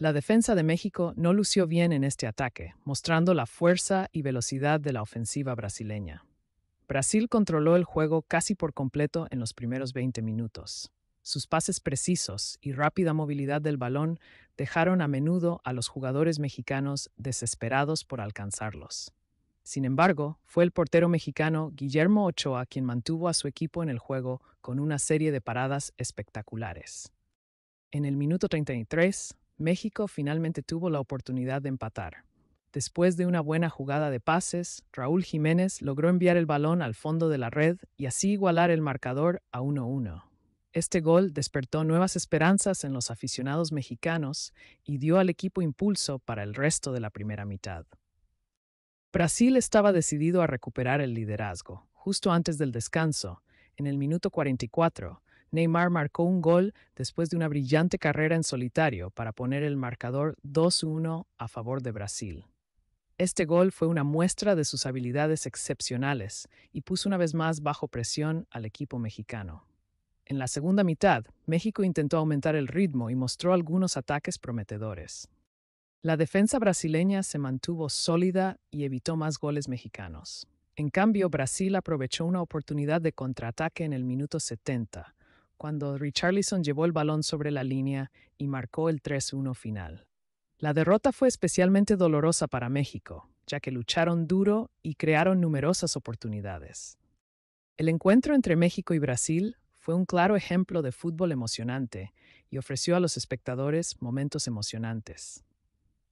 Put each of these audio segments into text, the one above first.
La defensa de México no lució bien en este ataque, mostrando la fuerza y velocidad de la ofensiva brasileña. Brasil controló el juego casi por completo en los primeros 20 minutos. Sus pases precisos y rápida movilidad del balón dejaron a menudo a los jugadores mexicanos desesperados por alcanzarlos. Sin embargo, fue el portero mexicano Guillermo Ochoa quien mantuvo a su equipo en el juego con una serie de paradas espectaculares. En el minuto 33, México finalmente tuvo la oportunidad de empatar. Después de una buena jugada de pases, Raúl Jiménez logró enviar el balón al fondo de la red y así igualar el marcador a 1-1. Este gol despertó nuevas esperanzas en los aficionados mexicanos y dio al equipo impulso para el resto de la primera mitad. Brasil estaba decidido a recuperar el liderazgo. Justo antes del descanso, en el minuto 44, Neymar marcó un gol después de una brillante carrera en solitario para poner el marcador 2-1 a favor de Brasil. Este gol fue una muestra de sus habilidades excepcionales y puso una vez más bajo presión al equipo mexicano. En la segunda mitad, México intentó aumentar el ritmo y mostró algunos ataques prometedores. La defensa brasileña se mantuvo sólida y evitó más goles mexicanos. En cambio, Brasil aprovechó una oportunidad de contraataque en el minuto 70, cuando Richarlison llevó el balón sobre la línea y marcó el 3-1 final. La derrota fue especialmente dolorosa para México, ya que lucharon duro y crearon numerosas oportunidades. El encuentro entre México y Brasil fue un claro ejemplo de fútbol emocionante y ofreció a los espectadores momentos emocionantes.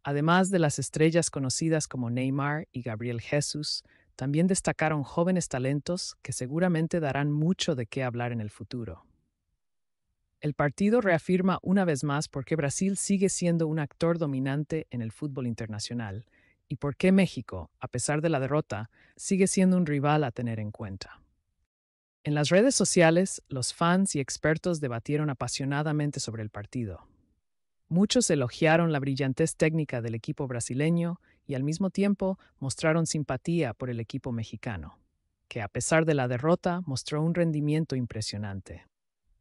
Además de las estrellas conocidas como Neymar y Gabriel Jesús, también destacaron jóvenes talentos que seguramente darán mucho de qué hablar en el futuro. El partido reafirma una vez más por qué Brasil sigue siendo un actor dominante en el fútbol internacional y por qué México, a pesar de la derrota, sigue siendo un rival a tener en cuenta. En las redes sociales, los fans y expertos debatieron apasionadamente sobre el partido. Muchos elogiaron la brillantez técnica del equipo brasileño y al mismo tiempo mostraron simpatía por el equipo mexicano, que a pesar de la derrota mostró un rendimiento impresionante.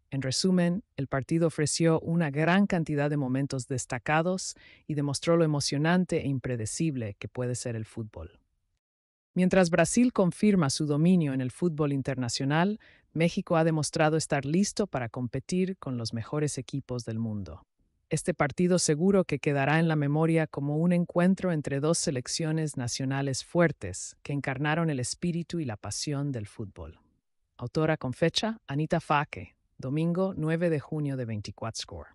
En resumen, el partido ofreció una gran cantidad de momentos destacados y demostró lo emocionante e impredecible que puede ser el fútbol. Mientras Brasil confirma su dominio en el fútbol internacional, México ha demostrado estar listo para competir con los mejores equipos del mundo. Este partido seguro que quedará en la memoria como un encuentro entre dos selecciones nacionales fuertes que encarnaron el espíritu y la pasión del fútbol. Autora con fecha, Anita Faque, domingo 9 de junio de 24 Score.